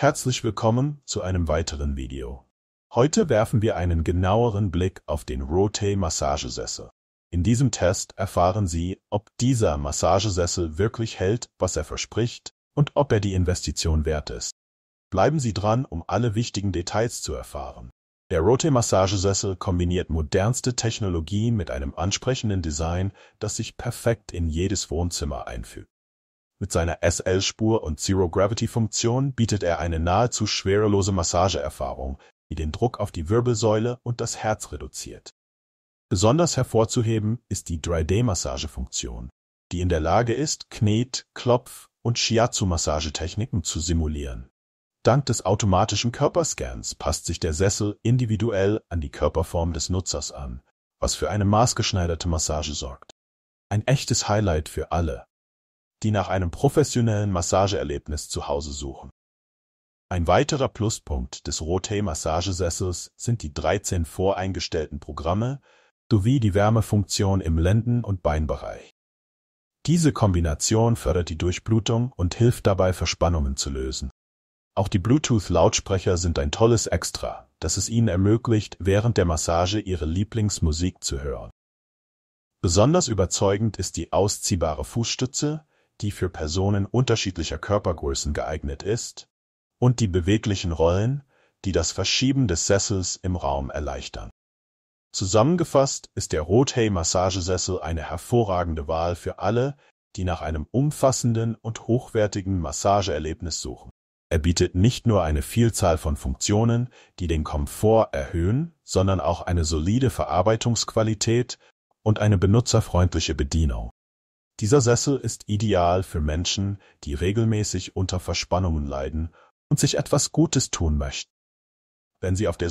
Herzlich willkommen zu einem weiteren Video. Heute werfen wir einen genaueren Blick auf den Rote Massagesessel. In diesem Test erfahren Sie, ob dieser Massagesessel wirklich hält, was er verspricht und ob er die Investition wert ist. Bleiben Sie dran, um alle wichtigen Details zu erfahren. Der Rote Massagesessel kombiniert modernste Technologie mit einem ansprechenden Design, das sich perfekt in jedes Wohnzimmer einfügt. Mit seiner SL-Spur und Zero-Gravity-Funktion bietet er eine nahezu schwerelose Massageerfahrung, die den Druck auf die Wirbelsäule und das Herz reduziert. Besonders hervorzuheben ist die 3D-Massagefunktion, die in der Lage ist, Knet-, Klopf- und Shiatsu-Massagetechniken zu simulieren. Dank des automatischen Körperscans passt sich der Sessel individuell an die Körperform des Nutzers an, was für eine maßgeschneiderte Massage sorgt. Ein echtes Highlight für alle, die nach einem professionellen Massageerlebnis zu Hause suchen. Ein weiterer Pluspunkt des rotei massagesessels sind die 13 voreingestellten Programme sowie die Wärmefunktion im Lenden- und Beinbereich. Diese Kombination fördert die Durchblutung und hilft dabei, Verspannungen zu lösen. Auch die Bluetooth-Lautsprecher sind ein tolles Extra, das es Ihnen ermöglicht, während der Massage Ihre Lieblingsmusik zu hören. Besonders überzeugend ist die ausziehbare Fußstütze, die für Personen unterschiedlicher Körpergrößen geeignet ist, und die beweglichen Rollen, die das Verschieben des Sessels im Raum erleichtern. Zusammengefasst ist der Rothay-Massagesessel eine hervorragende Wahl für alle, die nach einem umfassenden und hochwertigen Massageerlebnis suchen. Er bietet nicht nur eine Vielzahl von Funktionen, die den Komfort erhöhen, sondern auch eine solide Verarbeitungsqualität und eine benutzerfreundliche Bedienung. Dieser Sessel ist ideal für Menschen, die regelmäßig unter Verspannungen leiden und sich etwas Gutes tun möchten. Wenn Sie auf der